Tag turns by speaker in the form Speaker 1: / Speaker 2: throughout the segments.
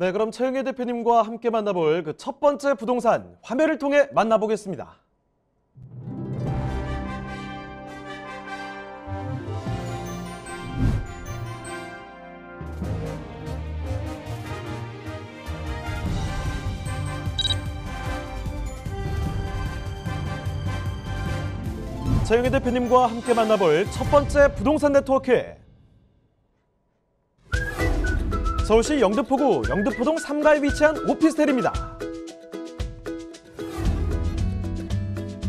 Speaker 1: 네, 그럼 최영애 대표님과 함께 만나볼 그 첫 번째 부동산 화면을 통해 만나보겠습니다. 최영애 대표님과 함께 만나볼 첫 번째 부동산 네트워크 서울시 영등포구 영등포동 3가에 위치한 오피스텔입니다.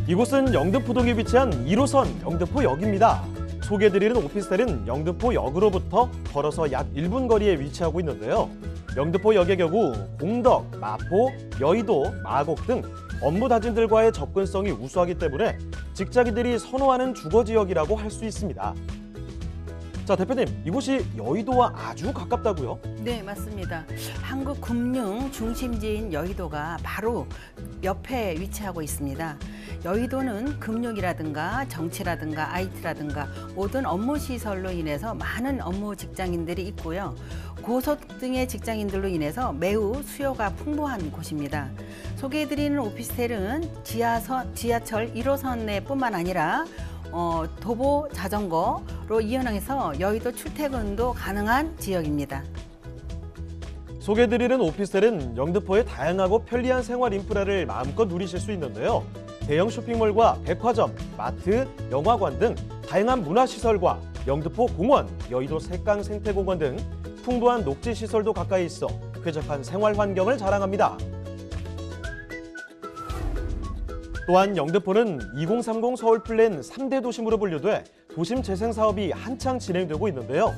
Speaker 1: 이곳은 영등포동에 위치한 1호선 영등포역입니다. 소개해드리는 오피스텔은 영등포역으로부터 걸어서 약 1분 거리에 위치하고 있는데요. 영등포역의 경우 공덕, 마포, 여의도, 마곡 등 업무다진들과의 접근성이 우수하기 때문에 직장인들이 선호하는 주거지역이라고 할 수 있습니다. 자 대표님 이곳이 여의도와 아주 가깝다고요?
Speaker 2: 네 맞습니다. 한국 금융 중심지인 여의도가 바로 옆에 위치하고 있습니다. 여의도는 금융이라든가 정치라든가 IT라든가 모든 업무 시설로 인해서 많은 업무 직장인들이 있고요. 고소 등의 직장인들로 인해서 매우 수요가 풍부한 곳입니다. 소개해드리는 오피스텔은 지하선, 지하철 1호선에 뿐만 아니라 어, 도보 자전거로 이현항에서 여의도 출퇴근도 가능한 지역입니다.
Speaker 1: 소개드리는 오피스텔은 영등포의 다양하고 편리한 생활 인프라를 마음껏 누리실 수 있는데요. 대형 쇼핑몰과 백화점, 마트, 영화관 등 다양한 문화시설과 영등포 공원, 여의도 색강 생태공원 등 풍부한 녹지시설도 가까이 있어 쾌적한 생활 환경을 자랑합니다. 또한 영등포는 2030 서울 플랜 3대 도심으로 분류돼 도심 재생 사업이 한창 진행되고 있는데요.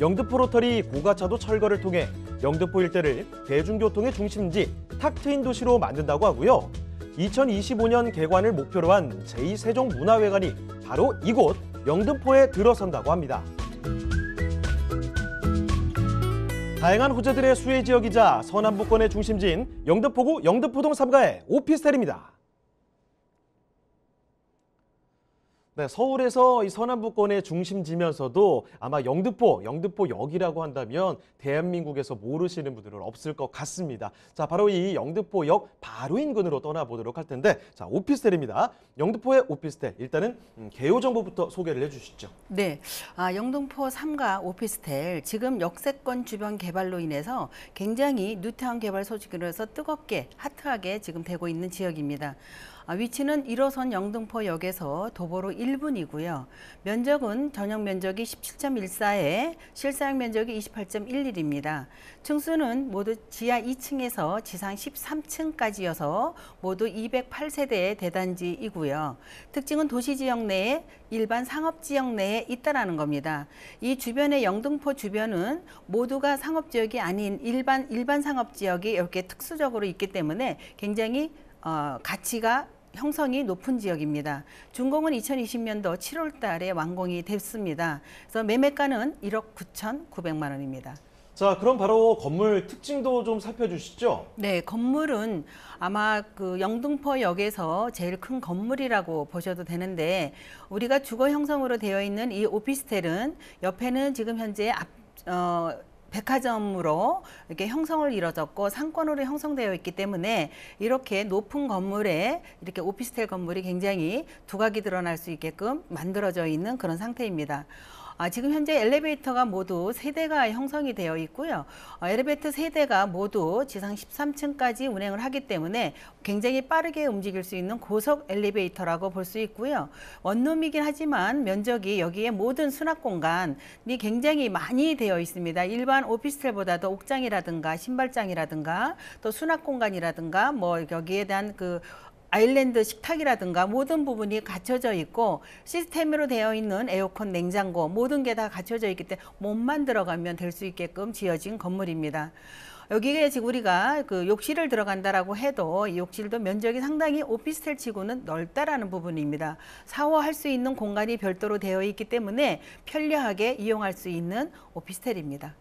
Speaker 1: 영등포 로터리 고가차도 철거를 통해 영등포 일대를 대중교통의 중심지 탁 트인 도시로 만든다고 하고요. 2025년 개관을 목표로 한 제2세종문화회관이 바로 이곳 영등포에 들어선다고 합니다. 다양한 호재들의 수혜 지역이자 서남북권의 중심지인 영등포구 영등포동 삼가의 오피스텔입니다. 네, 서울에서 이 서남부권의 중심지면서도 아마 영등포, 영등포역이라고 한다면 대한민국에서 모르시는 분들은 없을 것 같습니다. 자, 바로 이 영등포역 바로 인근으로 떠나보도록 할 텐데, 자, 오피스텔입니다. 영등포의 오피스텔, 일단은 음, 개요 정보부터 소개를 해주시죠.
Speaker 2: 네, 아, 영등포 3가 오피스텔, 지금 역세권 주변 개발로 인해서 굉장히 뉴타운 개발 소식으로 해서 뜨겁게 하트하게 지금 되고 있는 지역입니다. 아, 위치는 1호선 영등포역에서 도보로 1분이고요. 면적은 전용 면적이 17.14에 실사용 면적이 28.11입니다. 층수는 모두 지하 2층에서 지상 13층까지여서 모두 208세대의 대단지이고요. 특징은 도시지역 내에 일반 상업지역 내에 있다라는 겁니다. 이 주변의 영등포 주변은 모두가 상업지역이 아닌 일반 일반 상업지역이 이렇게 특수적으로 있기 때문에 굉장히 어, 가치가 형성이 높은 지역입니다. 준공은 2020년도 7월 달에 완공이 됐습니다. 그래서 매매가는 1억 9,900만 원입니다.
Speaker 1: 자, 그럼 바로 건물 특징도
Speaker 2: 좀 살펴주시죠. 네, 건물은 아마 그 영등포역에서 제일 큰 건물이라고 보셔도 되는데 우리가 주거 형성으로 되어 있는 이 오피스텔은 옆에는 지금 현재 앞 어, 백화점으로 이렇게 형성을 이뤄졌고 상권으로 형성되어 있기 때문에 이렇게 높은 건물에 이렇게 오피스텔 건물이 굉장히 두각이 드러날 수 있게끔 만들어져 있는 그런 상태입니다. 아, 지금 현재 엘리베이터가 모두 세대가 형성이 되어 있고요. 어, 엘리베이터 세대가 모두 지상 13층까지 운행을 하기 때문에 굉장히 빠르게 움직일 수 있는 고속 엘리베이터라고 볼 수 있고요. 원룸이긴 하지만 면적이 여기에 모든 수납 공간이 굉장히 많이 되어 있습니다. 일반 오피스텔보다도 옥장이라든가 신발장이라든가 또 수납 공간이라든가 뭐 여기에 대한 그 아일랜드 식탁이라든가 모든 부분이 갖춰져 있고 시스템으로 되어 있는 에어컨, 냉장고 모든 게 다 갖춰져 있기 때문에 몸만 들어가면 될 수 있게끔 지어진 건물입니다. 여기에 지금 우리가 그 욕실을 들어간다라고 해도 이 욕실도 면적이 상당히 오피스텔 치고는 넓다라는 부분입니다. 샤워할 수 있는 공간이 별도로 되어 있기 때문에 편리하게 이용할 수 있는 오피스텔입니다.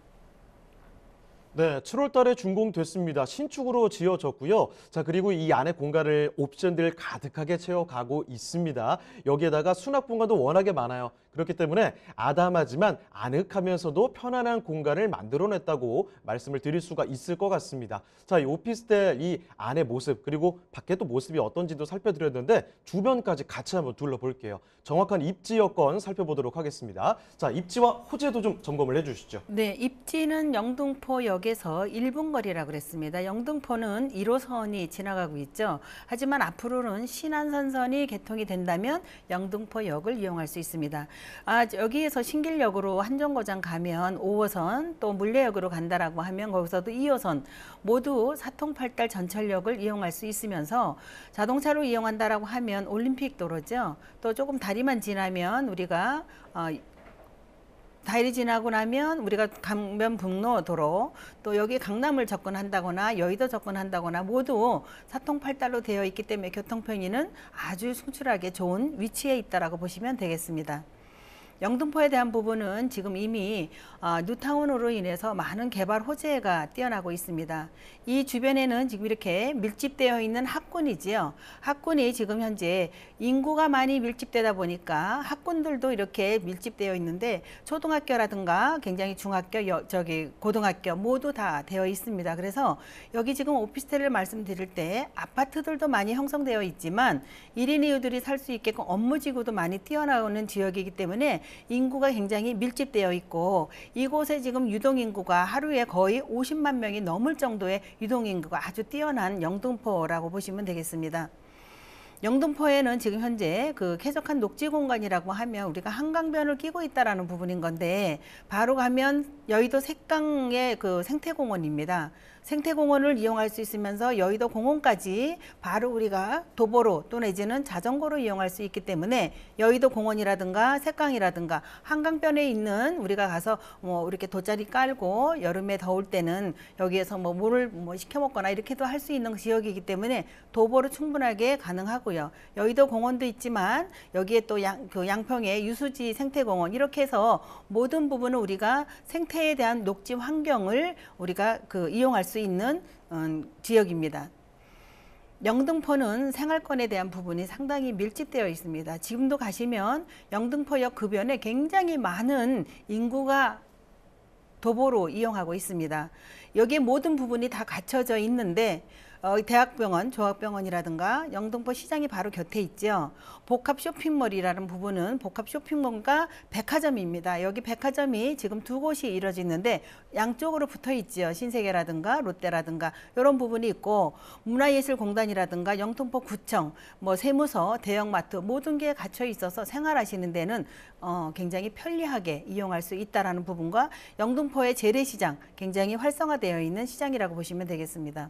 Speaker 1: 네, 7월 달에 준공됐습니다. 신축으로 지어졌고요. 자, 그리고 이 안에 공간을 옵션들 가득하게 채워가고 있습니다. 여기에다가 수납 공간도 워낙에 많아요. 그렇기 때문에 아담하지만 아늑하면서도 편안한 공간을 만들어냈다고 말씀을 드릴 수가 있을 것 같습니다. 자, 이 오피스텔 이 안의 모습 그리고 밖에 또 모습이 어떤지도 살펴드렸는데 주변까지 같이 한번 둘러볼게요. 정확한 입지 여건 살펴보도록 하겠습니다. 자, 입지와 호재도 좀 점검을 해주시죠.
Speaker 2: 네, 입지는 영등포역에서 1분 거리라 고 그랬습니다. 영등포는 1호선이 지나가고 있죠. 하지만 앞으로는 신안선선이 개통이 된다면 영등포역을 이용할 수 있습니다. 아 여기에서 신길역으로 한정거장 가면 5호선 또 물레역으로 간다라고 하면 거기서도 2호선 모두 사통팔달 전철역을 이용할 수 있으면서 자동차로 이용한다라고 하면 올림픽 도로죠. 또 조금 다리만 지나면 우리가 어, 다리 지나고 나면 우리가 강변북로 도로 또 여기 강남을 접근한다거나 여의도 접근한다거나 모두 사통팔달로 되어 있기 때문에 교통 편의는 아주 송출하게 좋은 위치에 있다라고 보시면 되겠습니다. 영등포에 대한 부분은 지금 이미 어, 뉴타운으로 인해서 많은 개발 호재가 뛰어나고 있습니다. 이 주변에는 지금 이렇게 밀집되어 있는 학군이지요. 학군이 지금 현재 인구가 많이 밀집되다 보니까 학군들도 이렇게 밀집되어 있는데 초등학교라든가 굉장히 중학교, 여, 저기 고등학교 모두 다 되어 있습니다. 그래서 여기 지금 오피스텔을 말씀드릴 때 아파트들도 많이 형성되어 있지만 1인 이웃들이 살 수 있게끔 업무지구도 많이 뛰어나오는 지역이기 때문에 인구가 굉장히 밀집되어 있고 이곳에 지금 유동인구가 하루에 거의 50만 명이 넘을 정도의 유동인구가 아주 뛰어난 영등포라고 보시면 되겠습니다. 영등포에는 지금 현재 그 쾌적한 녹지 공간이라고 하면 우리가 한강변을 끼고 있다라는 부분인 건데 바로 가면 여의도 색강의 그 생태공원입니다. 생태공원을 이용할 수 있으면서 여의도 공원까지 바로 우리가 도보로 또 내지는 자전거로 이용할 수 있기 때문에 여의도 공원이라든가 색강이라든가 한강변에 있는 우리가 가서 뭐 이렇게 돗자리 깔고 여름에 더울 때는 여기에서 뭐 물을 뭐 시켜 먹거나 이렇게도 할 수 있는 지역이기 때문에 도보로 충분하게 가능하고요. 여의도 공원도 있지만 여기에 또 양, 그 양평의 유수지 생태공원 이렇게 해서 모든 부분을 우리가 생태에 대한 녹지 환경을 우리가 그 이용할 수수 있는 어, 지역입니다. 영등포는 생활권에 대한 부분이 상당히 밀집되어 있습니다. 지금도 가시면 영등포역 급변에 굉장히 많은 인구가 도보로 이용하고 있습니다. 여기에 모든 부분이 다 갖춰져 있는데 어, 대학병원, 조합병원이라든가 영등포 시장이 바로 곁에 있죠. 복합 쇼핑몰이라는 부분은 복합 쇼핑몰과 백화점입니다. 여기 백화점이 지금 두 곳이 이뤄져 있는데 양쪽으로 붙어 있지요. 신세계라든가 롯데라든가 이런 부분이 있고 문화예술공단이라든가 영등포 구청, 뭐 세무서, 대형마트 모든 게 갖춰 있어서 생활하시는 데는 어, 굉장히 편리하게 이용할 수 있다라는 부분과 영등포의 재래시장 굉장히 활성화되어 있는 시장이라고 보시면 되겠습니다.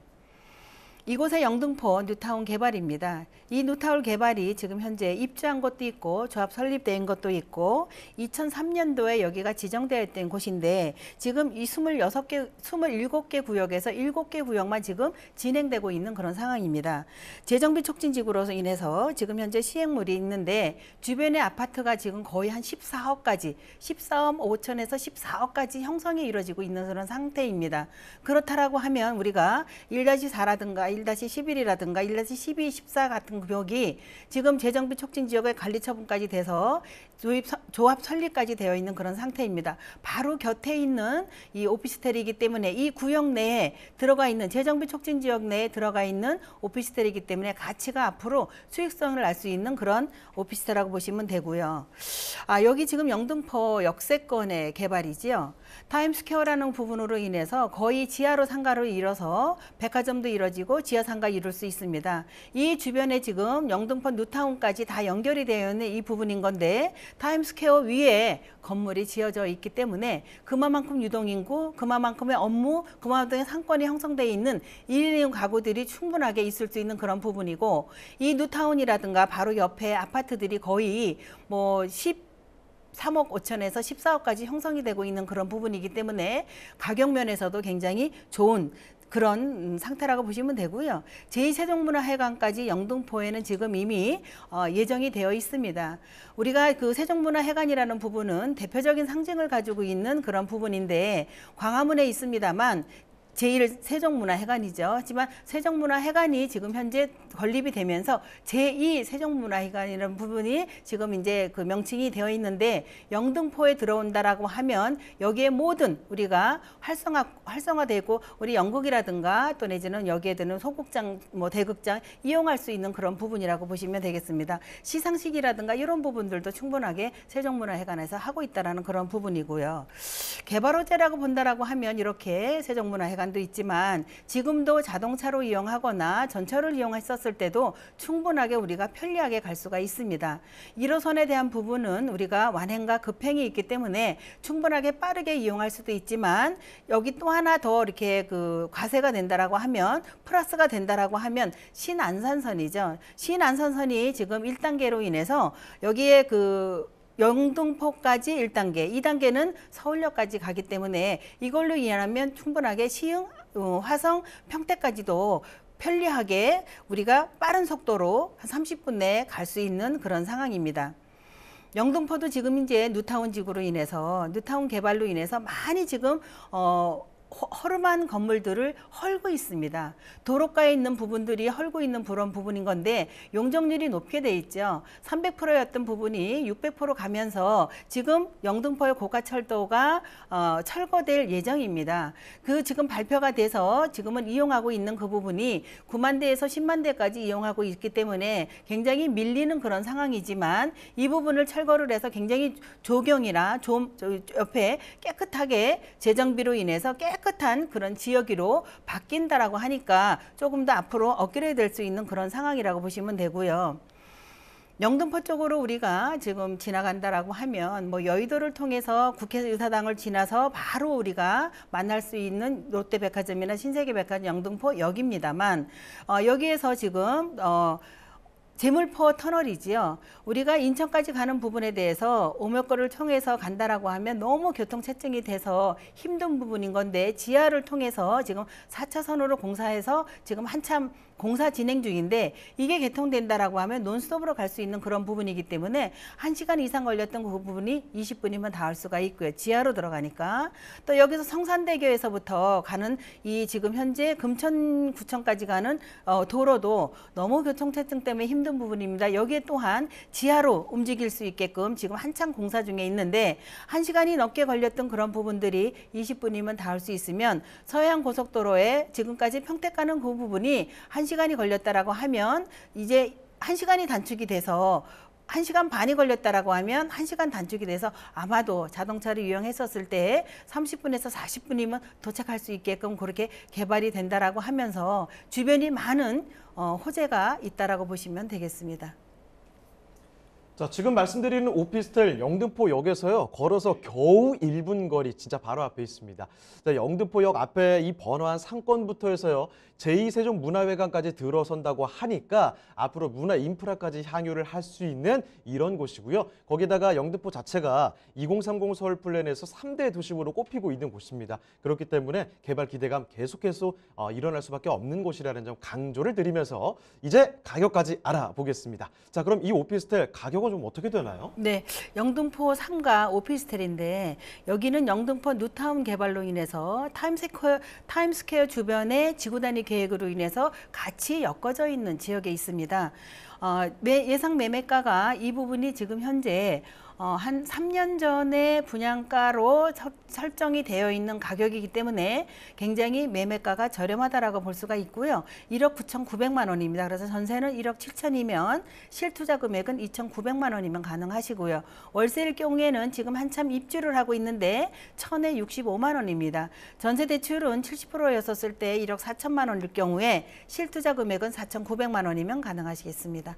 Speaker 2: 이곳의 영등포 뉴타운 개발입니다. 이 뉴타운 개발이 지금 현재 입주한 것도 있고 조합 설립된 것도 있고 2003년도에 여기가 지정되어 있던 곳인데 지금 이 26개, 27개 구역에서 7개 구역만 지금 진행되고 있는 그런 상황입니다. 재정비 촉진 지구로서 인해서 지금 현재 시행물이 있는데 주변의 아파트가 지금 거의 한 14억까지 14억 5천에서 14억까지 형성이 이루어지고 있는 그런 상태입니다. 그렇다라고 하면 우리가 1-4라든가 1-11이라든가 1-12, 14 같은 구역이 지금 재정비 촉진 지역의 관리 처분까지 돼서 조입, 조합 설립까지 되어 있는 그런 상태입니다. 바로 곁에 있는 이 오피스텔이기 때문에 이 구역 내에 들어가 있는 재정비 촉진 지역 내에 들어가 있는 오피스텔이기 때문에 가치가 앞으로 수익성을 알 수 있는 그런 오피스텔이라고 보시면 되고요. 아 여기 지금 영등포 역세권의 개발이지요. 타임스퀘어라는 부분으로 인해서 거의 지하로 상가로 이뤄서 백화점도 이뤄지고 지하상가 이룰 수 있습니다. 이 주변에 지금 영등포 뉴타운까지 다 연결이 되어 있는 이 부분인 건데 타임스퀘어 위에 건물이 지어져 있기 때문에 그만큼 유동인구, 그만큼의 업무, 그만큼의 상권이 형성되어 있는 1인용 가구들이 충분하게 있을 수 있는 그런 부분이고 이 뉴타운이라든가 바로 옆에 아파트들이 거의 뭐10 3억 5천에서 14억까지 형성이 되고 있는 그런 부분이기 때문에 가격 면에서도 굉장히 좋은 그런 음, 상태라고 보시면 되고요. 제2세종문화회관까지 영등포에는 지금 이미 어, 예정이 되어 있습니다. 우리가 그 세종문화회관이라는 부분은 대표적인 상징을 가지고 있는 그런 부분인데 광화문에 있습니다만 제1 세종문화회관이죠. 하지만 세종문화회관이 지금 현재 건립이 되면서 제2 세종문화회관이라는 부분이 지금 이제 그 명칭이 되어 있는데 영등포에 들어온다라고 하면 여기에 모든 우리가 활성화 활성화되고 우리 연극이라든가 또 내지는 여기에 드는 소극장 뭐 대극장 이용할 수 있는 그런 부분이라고 보시면 되겠습니다. 시상식이라든가 이런 부분들도 충분하게 세종문화회관에서 하고 있다라는 그런 부분이고요. 개발 호재라고 본다라고 하면 이렇게 세종문화회관 방향도 있지만 지금도 자동차로 이용하거나 전철을 이용했었을 때도 충분하게 우리가 편리하게 갈 수가 있습니다. 1호선에 대한 부분은 우리가 완행과 급행이 있기 때문에 충분하게 빠르게 이용할 수도 있지만 여기 또 하나 더 이렇게 그 과세가 된다라고 하면 플러스가 된다라고 하면 신안산선이죠. 신안산선이 지금 1단계로 인해서 여기에 그 영등포까지 1단계, 2단계는 서울역까지 가기 때문에 이걸로 이해하면 충분하게 시흥, 어, 화성, 평택까지도 편리하게 우리가 빠른 속도로 한 30분 내에 갈 수 있는 그런 상황입니다. 영등포도 지금 이제 뉴타운 지구로 인해서 뉴타운 개발로 인해서 많이 지금 어 허름한 건물들을 헐고 있습니다. 도로가에 있는 부분들이 헐고 있는 그런 부분인 건데 용적률이 높게 돼 있죠. 300%였던 부분이 600% 가면서 지금 영등포의 고가철도가 어, 철거될 예정입니다. 그 지금 발표가 돼서 지금은 이용하고 있는 그 부분이 9만 대에서 10만 대까지 이용하고 있기 때문에 굉장히 밀리는 그런 상황이지만 이 부분을 철거를 해서 굉장히 조경이나 좀 옆에 깨끗하게 재정비로 인해서 깨끗 깨끗한 그런 지역으로 바뀐다라고 하니까 조금 더 앞으로 업그레이드 될수 있는 그런 상황이라고 보시면 되고요. 영등포 쪽으로 우리가 지금 지나간다라고 하면 뭐 여의도를 통해서 국회의사당을 지나서 바로 우리가 만날 수 있는 롯데백화점이나 신세계백화점 영등포 역입니다만 어, 여기에서 지금 어, 재물포 터널이지요. 우리가 인천까지 가는 부분에 대해서 오목거를 통해서 간다라고 하면 너무 교통 채증이 돼서 힘든 부분인 건데 지하를 통해서 지금 4차선으로 공사해서 지금 한참 공사 진행 중인데 이게 개통된다라고 하면 논스톱으로 갈 수 있는 그런 부분이기 때문에 한시간 이상 걸렸던 그 부분이 20분이면 닿을 수가 있고요. 지하로 들어가니까. 또 여기서 성산대교에서부터 가는 이 지금 현재 금천구청까지 가는 어, 도로도 너무 교통체증 때문에 힘든 부분입니다. 여기에 또한 지하로 움직일 수 있게끔 지금 한창 공사 중에 있는데 한시간이 넘게 걸렸던 그런 부분들이 20분이면 닿을 수 있으면 서해안 고속도로에 지금까지 평택 가는 그 부분이 한 1시간이 걸렸다라고 하면 이제 1시간이 단축이 돼서 1시간 반이 걸렸다라고 하면 1시간 단축이 돼서 아마도 자동차를 이용했었을 때 30분에서 40분이면 도착할 수 있게끔 그렇게 개발이 된다라고 하면서 주변이 많은 어, 호재가 있다라고 보시면 되겠습니다.
Speaker 1: 자, 지금 말씀드리는 오피스텔 영등포역에서요. 걸어서 겨우 1분 거리 진짜 바로 앞에 있습니다. 자, 영등포역 앞에 이 번화한 상권부터 해서요. 제2세종문화회관까지 들어선다고 하니까 앞으로 문화 인프라까지 향유를 할 수 있는 이런 곳이고요. 거기다가 영등포 자체가 2030 서울 플랜에서 3대 도심으로 꼽히고 있는 곳입니다. 그렇기 때문에 개발 기대감 계속해서 어, 일어날 수밖에 없는 곳이라는 점 강조를 드리면서 이제 가격까지 알아보겠습니다. 자, 그럼 이 오피스텔 가격은 좀 어떻게 되나요?
Speaker 2: 네, 영등포 3가 오피스텔인데 여기는 영등포 뉴타운 개발로 인해서 타임스퀘어, 타임스퀘어 주변의 지구 단위 계획으로 인해서 같이 엮어져 있는 지역에 있습니다. 어, 예상 매매가가 이 부분이 지금 현재 어, 한 3년 전에 분양가로 설정이 되어 있는 가격이기 때문에 굉장히 매매가가 저렴하다라고 볼 수가 있고요. 1억 9,900만 원입니다. 그래서 전세는 1억 7천이면 실투자 금액은 2,900만 원이면 가능하시고요. 월세일 경우에는 지금 한참 입주를 하고 있는데 천에 65만 원입니다. 전세 대출은 70%였었을 때 1억 4천만 원일 경우에 실투자 금액은 4,900만 원이면 가능하시겠습니다.